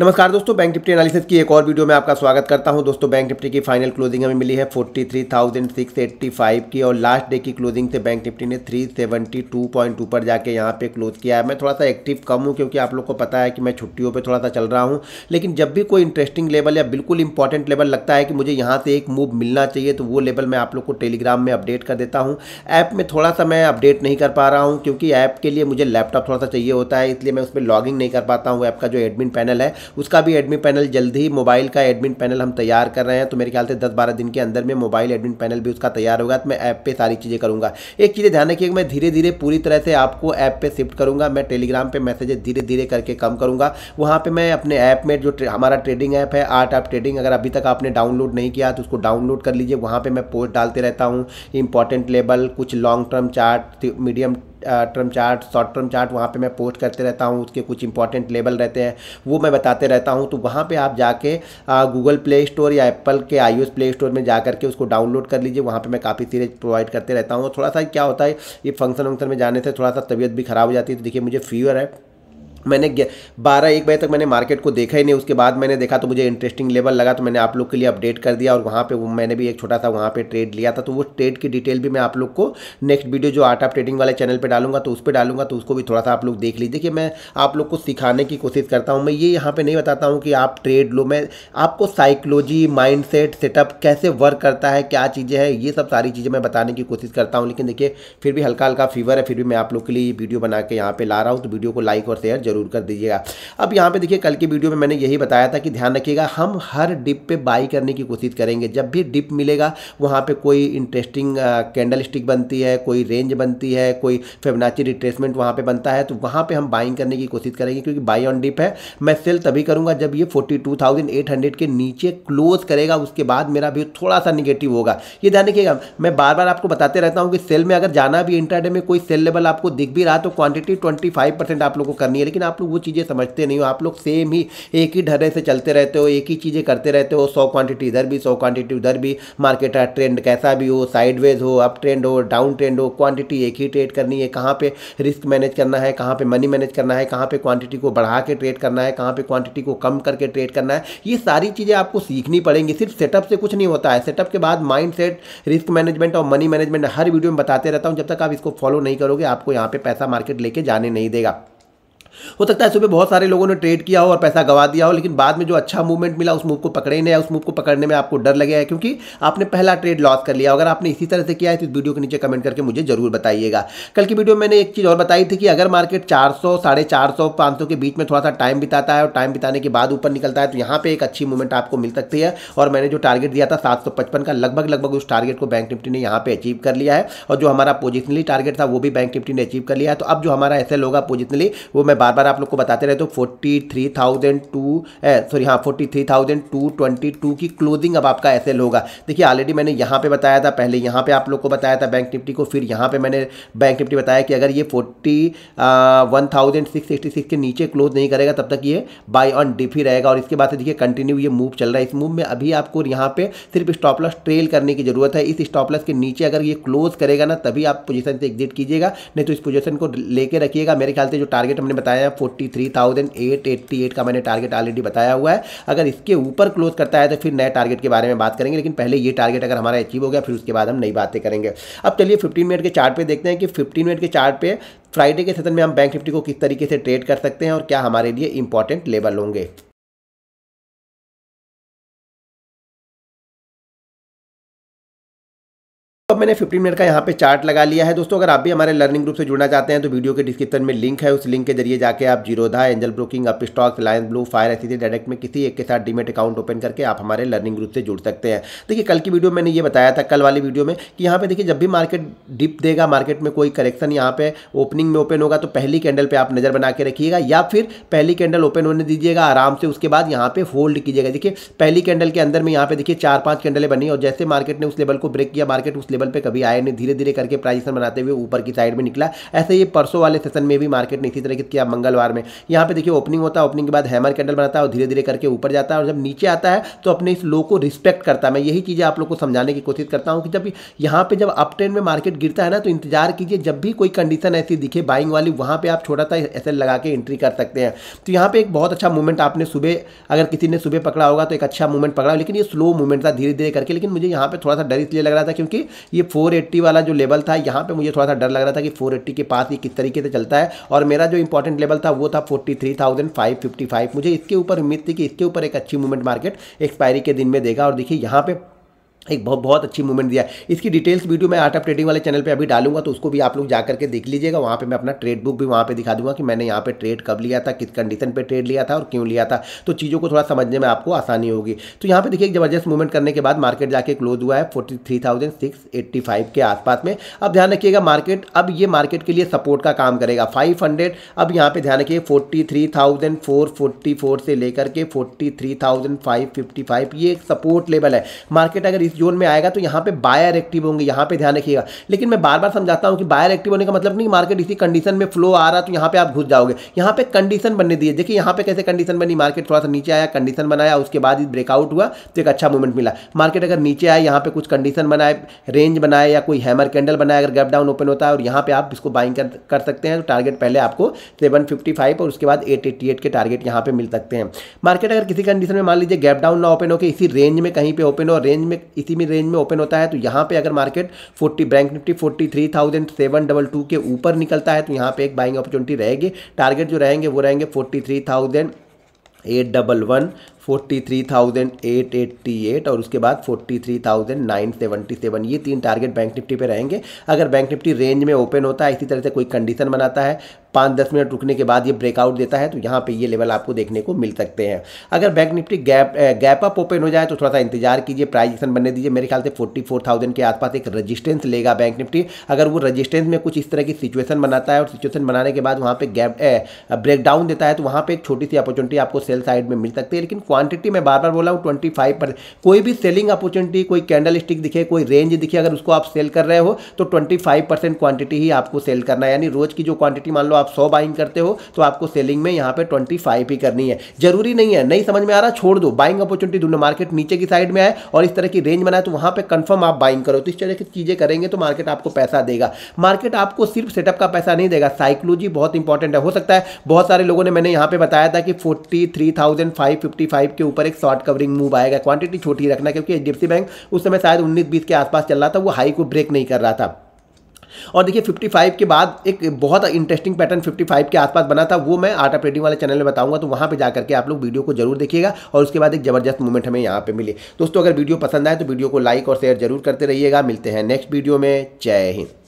नमस्कार दोस्तों bank Nifty analysis की एक और वीडियो में आपका स्वागत करता हूं दोस्तों बैंक निफ्टी की फाइनल क्लोजिंग हमें मिली है 43,685 की और लास्ट डे की क्लोजिंग से बैंक निफ्टी ने 372.2 पर जाके यहां पे क्लोज किया है मैं थोड़ा सा एक्टिव कम हूं क्योंकि आप लोग को पता है कि मैं छुट्टियों पर थोड़ा सा चल रहा हूँ लेकिन जब भी कोई इंटरेस्टिंग लेवल या बिल्कुल इंपॉर्टेंट लेवल लगता है कि मुझे यहाँ से एक मूव मिलना चाहिए तो वो लेवल मैं आप लोग को टेलीग्राम में अपडेट कर देता हूँ ऐप में थोड़ा सा मैं अपडेट नहीं कर पा रहा हूँ क्योंकि ऐप के लिए मुझे लैपटॉप थोड़ा सा चाहिए होता है इसलिए मैं उस पर लॉगिंग नहीं कर पाता हूँ ऐप का जो एडमिन पैनल है उसका भी एडमिन पैनल जल्द ही मोबाइल का एडमिन पैनल हम तैयार कर रहे हैं तो मेरे ख्याल से दस बारह दिन के अंदर में मोबाइल एडमिन पैनल भी उसका तैयार होगा तो मैं ऐप पर सारी चीज़ें करूँगा एक चीज़ें ध्यान रखिए मैं धीरे धीरे पूरी तरह से आपको ऐप पर शिफ्ट करूँगा मैं टेलीग्राम पर मैसेजेज धीरे धीरे करके कम करूँगा वहाँ पर मैं अपने ऐप में जो हमारा ट्रेडिंग ऐप है आर्ट ऑफ ट्रेडिंग अगर अभी तक आपने डाउनलोड नहीं किया तो उसको डाउनलोड कर लीजिए वहाँ पर मैं पोस्ट डालते रहता हूँ इंपॉर्टेंट लेवल कुछ long term chart medium term chart short term chart वहाँ पे मैं पोस्ट करते रहता हूँ उसके कुछ इंपॉर्टेंट लेवल रहते हैं वो मैं बताते रहता हूँ तो वहाँ पे आप जाके गूगल प्ले स्टोर या एप्पल के आई प्ले स्टोर में जा करके उसको डाउनलोड कर लीजिए वहाँ पर मैं काफ़ी सीरीज प्रोवाइड करते रहता हूँ थोड़ा सा क्या होता है ये फंक्शन वंक्शन में जाने से थोड़ा सा तबीयत भी खराब हो जाती है तो देखिए मुझे फीवर है मैंने बारह एक बजे तक मैंने मार्केट को देखा ही नहीं उसके बाद मैंने देखा तो मुझे इंटरेस्टिंग लेवल लगा तो मैंने आप लोग के लिए अपडेट कर दिया और वहाँ पे वो मैंने भी एक छोटा सा वहाँ पे ट्रेड लिया था तो वो ट्रेड की डिटेल भी मैं आप लोग को नेक्स्ट वीडियो जो आर्ट ऑफ ट्रेडिंग वाले चैनल पर डालूंगा तो उस पर डालूंगा तो उसको भी थोड़ा सा आप लोग देख लीजिए कि मैं आप लोग को सिखाने की कोशिश करता हूँ मैं ये यहाँ पर नहीं बताता हूँ कि आप ट्रेड लो मैं आपको साइकोलॉजी माइंड सेटअप कैसे वर्क करता है क्या चीज़ें हैं ये सब सारी चीज़ें मैं बताने की कोशिश करता हूँ लेकिन देखिए फिर भी हल्का हल्का फीवर है फिर भी मैं आप लोग के लिए वीडियो बना के यहाँ पर ला रहा हूँ तो वीडियो को लाइक और शेयर ज़रूर कर दीजिएगा अब यहाँ पे देखिए कल की वीडियो में मैंने यही बताया था कि ध्यान रखिएगा हम हर डिप पे बाई करने की कोशिश करेंगे जब भी डिप मिलेगा वहाँ पे कोई इंटरेस्टिंग कैंडल स्टिक बनती है कोई रेंज बनती है कोई फेबनाची रिट्रेसमेंट वहाँ पर बनता है तो वहाँ पर हम बाइंग करने की कोशिश करेंगे क्योंकि बाई ऑन डिप है मैं सेल तभी करूँगा जब ये फोर्टी के नीचे क्लोज करेगा उसके बाद मेरा भी थोड़ा सा निगेटिव होगा ये ध्यान रखिएगा मैं बार बार आपको बताते रहता हूँ कि सेल में अगर जाना भी इंटरडे में कोई सेल लेवल आपको दिख भी रहा तो क्वांटिटी 25 परसेंट आप लोग को करनी है लेकिन लेकिन आप लोग वो चीज़ें समझते नहीं हो आप लोग सेम ही एक ही ढरे से चलते रहते हो एक ही चीज़ें करते रहते हो सौ क्वांटिटी इधर भी सौ क्वांटिटी उधर भी मार्केट का ट्रेंड कैसा भी हो साइडवेज हो अप ट्रेंड हो डाउन ट्रेंड हो क्वांटिटी एक ही ट्रेड करनी है कहाँ पे रिस्क मैनेज करना है कहाँ पे मनी मैनेज करना है कहाँ पे क्वांटिटी को बढ़ा के ट्रेड करना है कहाँ पे क्वांटिटी को कम करके ट्रेड करना है ये सारी चीज़ें आपको सीखनी पड़ेंगी सिर्फ सेटअप से कुछ नहीं होता है सेटअप के बाद माइंड रिस्क मैनेजमेंट और मनी मैनेजमेंट हर वीडियो में बताते रहता हूँ जब तक आप इसको फॉलो नहीं करोगे आपको यहाँ पे पैसा मार्केट लेके जाने नहीं देगा हो सकता है सुबह बहुत सारे लोगों ने ट्रेड किया हो और पैसा गवा दिया हो लेकिन बाद में जो अच्छा मूवमेंट मिला उस मूव को पकड़े नहीं उस मूव को पकड़ने में आपको डर लगे है क्योंकि आपने पहला ट्रेड लॉस कर लिया अगर आपने इसी तरह से किया है तो इस वीडियो के नीचे कमेंट करके मुझे जरूर बताइएगा कल की वीडियो में मैंने एक चीज़ और बताई थी कि अगर मार्केट चार सौ साढ़े चार सौ पाँच सौ के बीच में थोड़ा सा टाइम बिताता है और टाइम बिताने के बाद ऊपर निकलता है तो यहाँ पर एक अच्छी मूवमेंट आपको मिल सकती है और मैंने जो टारगेट दिया था सात सौ पचपन का लगभग लगभग उस टारगेट को बैंक निफ्टी ने यहाँ पे अचीव कर लिया है और जो हमारा पोजिशनली टारगेट था वो भी बैंक निफ्टी ने अचीव कर लिया है तो अब जो हमारा एस होगा पोजिशनली वो मैं बार बार आप लोग को बताते रहे तो forty three thousand two sorry हाँ forty three thousand two twenty two की क्लोजिंग अब आपका एस होगा देखिए ऑलरेडी मैंने यहाँ पे बताया था पहले यहाँ पे आप लोग को बताया था बैंक निफ्टी को फिर यहाँ पे मैंने बैंक निफ्टी बताया कि अगर ये forty one thousand six sixty six के नीचे क्लोज नहीं करेगा तब तक ये बाय ऑन डिप ही रहेगा और इसके बाद से देखिए कंटिन्यू ये मूव चल रहा है इस मूव में अभी आपको यहाँ पे सिर्फ स्टॉपलस ट्रेल करने की जरूरत है इस स्टॉपलस के नीचे अगर ये क्लोज करेगा ना तभी आप पोजिशन से एग्जिट कीजिएगा नहीं तो इस पोजिशन को लेके रखिएगा मेरे ख्याल से जो टारगेट हमने बताया बताया forty three thousand eight eighty eight का मैंने टारगेट ऑलरेडी बताया हुआ है अगर इसके ऊपर क्लोज करता है तो फिर नए टारगेट के बारे में बात करेंगे लेकिन पहले ये टारगेट अगर हमारा अचीव हो गया फिर उसके बाद हम नई बातें करेंगे अब चलिए फिफ्टीन मिनट के चार्ट पे देखते हैं कि फिफ्टीन मिनट के चार्ट पे फ्राइडे के सदन में हम बैंक निफ्टी को किस तरीके से ट्रेड कर सकते हैं और क्या हमारे लिए इंपॉर्टेंट लेवल होंगे अब तो मैंने 15 मिनट का यहाँ पे चार्ट लगा लिया है दोस्तों अगर आप भी हमारे लर्निंग ग्रुप से जुड़ना चाहते हैं तो वीडियो के डिस्क्रिप्शन में लिंक है उस लिंक के जरिए जाके आप Zerodha Angel Broking Upstox Reliance blue fire ऐसी डायरेक्ट में किसी एक के साथ डीमेट अकाउंट ओपन करके आप हमारे लर्निंग ग्रुप से जुड़ सकते हैं देखिए कल की वीडियो मैंने ये बताया था कल वाली वीडियो में कि यहाँ पर देखिए जब भी मार्केट डिप देगा मार्केट में कोई करेक्शन यहाँ पे ओपनिंग में ओपन होगा तो पहली कैंडल पर आप नज़र बना के रखिएगा या फिर पहली कैंडल ओपन होने दीजिएगा आराम से उसके बाद यहाँ पे होल्ड कीजिएगा देखिए पहली कैंडल के अंदर में यहाँ पे देखिए चार पांच कैंडलें बनी और जैसे मार्केट ने उस लेवल को ब्रेक किया मार्केट उस लेवल लेवल पे कभी आए नहीं धीरे धीरे करके प्राइजेशन बनाते हुए ऊपर की साइड में निकला ऐसे ये परसों वाले सेशन में भी मार्केट ने इसी तरीके किया मंगलवार में यहाँ पे देखिए ओपनिंग होता है ओपनिंग के बाद हैमर कैंडल बनाता है और धीरे धीरे करके ऊपर जाता है और जब नीचे आता है तो अपने इस लो को रिस्पेक्ट करता है मैं यही चीज़ें आप लोग को समझाने की कोशिश करता हूँ कि जब यहाँ पर जब अप ट्रेंड में मार्केट गिरता है ना तो इंतजार कीजिए जब भी कोई कंडीशन ऐसी दिखे बाइंग वाली वहाँ पर आप छोटा सा ऐसे लगा के एंट्री कर सकते हैं तो यहाँ पर एक बहुत अच्छा मूवमेंट आपने सुबह अगर किसी ने सुबह पकड़ा होगा तो एक अच्छा मूवमेंट पकड़ा लेकिन ये स्लो मूवमेंट था धीरे धीरे करके लेकिन मुझे यहाँ पर थोड़ा सा डर इसलिए लग रहा था क्योंकि ये 480 वाला जो लेवल था यहाँ पे मुझे थोड़ा सा डर लग रहा था कि 480 के पास ये किस तरीके से चलता है और मेरा जो इंपॉर्टेंट लेवल था वो था 43,555 मुझे इसके ऊपर उम्मीद थी कि इसके ऊपर एक अच्छी मूवमेंट मार्केट एक्सपायरी के दिन में देगा और देखिए यहाँ पर एक बहुत बहुत अच्छी मूवमेंट दिया है इसकी डिटेल्स वीडियो मैं आर्ट ऑफ ट्रेडिंग वाले चैनल पे अभी डालूंगा तो उसको भी आप लोग जा करके देख लीजिएगा वहाँ पे मैं अपना ट्रेड बुक भी वहाँ पे दिखा दूंगा कि मैंने यहाँ पे ट्रेड कब लिया था किस कंडीशन पे ट्रेड लिया था और क्यों लिया था तो चीज़ों को थोड़ा समझने में आपको आसानी होगी तो यहाँ पर देखिए एक जबरदस्त मूवमेंट करने के बाद मार्केट जाके क्लोज हुआ है फोर्टी के आसपास में अब ध्यान रखिएगा मार्केट अब ये मार्केट के लिए सपोर्ट का काम करेगा फाइव अब यहाँ पर ध्यान रखिए फोर्टी से लेकर के फोर्टी ये एक सपोर्ट लेवल है मार्केट अगर इस जोन में आएगा तो यहाँ पे बायर एक्टिव होंगे यहाँ पे ध्यान रखिएगा लेकिन मैं बार बार समझाता हूँ कि बायर एक्टिव होने का मतलब नहीं मार्केट इसी कंडीशन में फ्लो आ रहा तो यहाँ पे आप घुस जाओगे यहाँ पे कंडीशन बनने दिए देखिए यहाँ पे कैसे कंडीशन बनी मार्केट थोड़ा सा नीचे आया कंडीशन बनाया उसके बाद ही ब्रेकआउट हुआ तो एक अच्छा मूवमेंट मिला मार्केट अगर नीचे आए यहाँ पे कुछ कंडीशन बनाए रेंज बनाए या कोई हैमर कैंडल बनाए अगर गैप डाउन ओपन होता है और यहाँ पे आप इसको बाइंग कर, सकते हैं तो टारगेट पहले आपको सेवन और उसके बाद एट के टारगेट यहाँ पे मिल सकते हैं मार्केट अगर किसी कंडीशन में मान लीजिए गैप डाउन ना ओपन हो के इसी रेंज में कहीं पर ओपन हो रेंज में इसी में रेंज में ओपन होता है तो यहाँ पे अगर market forty bank Nifty forty three thousand seven double two के ऊपर निकलता है तो यहाँ पे एक बाइंग अपॉर्चुनिटी रहेगी टारगेट जो रहेंगे वो रहेंगे forty three thousand eight double one forty three thousand eight eighty eight और उसके बाद 43,977 थ्री थाउजेंड नाइन सेवन ये तीन टारगेट बैंक निफ्टी पे रहेंगे अगर बैंक निफ्टी रेंज में ओपन होता है इसी तरह से कोई कंडीशन बनाता है पाँच दस मिनट रुकने के बाद ये ब्रेकआउट देता है तो यहाँ पे ये लेवल आपको देखने को मिल सकते हैं अगर bank Nifty gap gap up open हो जाए तो थोड़ा सा इंतजार कीजिए प्राइजेशन बनने दीजिए मेरे ख्याल से फोर्टी फोर थाउजेंड के आसपास एक रजिस्टेंस लेगा बैंक निफ्टी अगर वो रजिस्टेंस में कुछ इस तरह की सिचुएशन बनाता है और सिचुएशन बनाने के बाद वहाँ पर गैप ब्रेकडाउन देता है तो वहाँ पर एक छोटी सी अपॉर्चुनिटी आपको सेल साइड में मिल सकती है लेकिन क्वांटिटी में बार बार बोला हूँ ट्वेंटी फाइव परसेंट कोई भी सेलिंग अपॉर्चुनिटी कोई कैंडल स्टिक दिखे कोई रेंज दिखे अगर उसको आप सेल कर रहे हो तो ट्वेंटी फाइव परसेंट क्वांटिटी ही आपको सेल करना है यानी रोज की जो क्वांटिटी मान लो आप सौ बाइंग करते हो तो आपको सेलिंग में यहाँ पर ट्वेंटी फाइव ही करनी है जरूरी नहीं है नहीं समझ में आ रहा छोड़ दो बाइंग अपॉर्चुनिटी दोनों मार्केट नीचे की साइड में आए और इस तरह की रेंज बनाए तो वहाँ पर कंफर्म आप बाइंग करो तो इस तरह की चीज़ें करेंगे तो मार्केट आपको पैसा देगा मार्केट आपको सिर्फ सेटअप का पैसा नहीं देगा साइकोलॉजी बहुत इंपॉर्टेंट है हो सकता है बहुत सारे लोगों ने मैंने यहाँ पे बताया था कि forty three thousand five fifty five five के ऊपर एक शॉर्ट कवरिंग मूव आएगा क्वांटिटी छोटी रखना क्योंकि एच बैंक उस समय शायद उन्नीस बीस के आसपास चल रहा था वो हाई को ब्रेक नहीं कर रहा था और देखिए 55 के बाद एक बहुत इंटरेस्टिंग पैटर्न 55 के आसपास बना था वो मैं आटा ट्रेडिंग वाले चैनल में बताऊंगा तो वहां पे जाकर के आप लोग वीडियो को जरूर देखिएगा और उसके बाद एक जबरदस्त मूवमेंट हमें यहां पे मिली दोस्तों अगर वीडियो पसंद आए तो वीडियो को लाइक और शेयर जरूर करते रहिएगा मिलते हैं नेक्स्ट वीडियो में जय हिंद